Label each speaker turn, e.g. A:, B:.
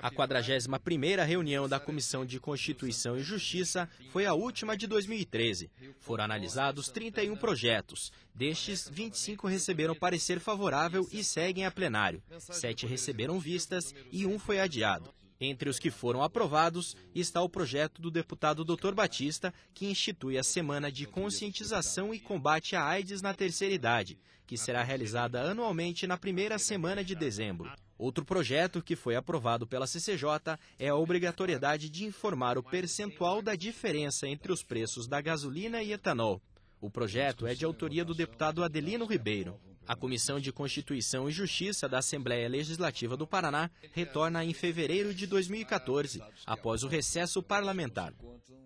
A: A 41ª reunião da Comissão de Constituição e Justiça foi a última de 2013. Foram analisados 31 projetos. Destes, 25 receberam parecer favorável e seguem a plenário. Sete receberam vistas e um foi adiado. Entre os que foram aprovados está o projeto do deputado Dr. Batista, que institui a Semana de Conscientização e Combate à AIDS na Terceira Idade, que será realizada anualmente na primeira semana de dezembro. Outro projeto que foi aprovado pela CCJ é a obrigatoriedade de informar o percentual da diferença entre os preços da gasolina e etanol. O projeto é de autoria do deputado Adelino Ribeiro. A Comissão de Constituição e Justiça da Assembleia Legislativa do Paraná retorna em fevereiro de 2014, após o recesso parlamentar.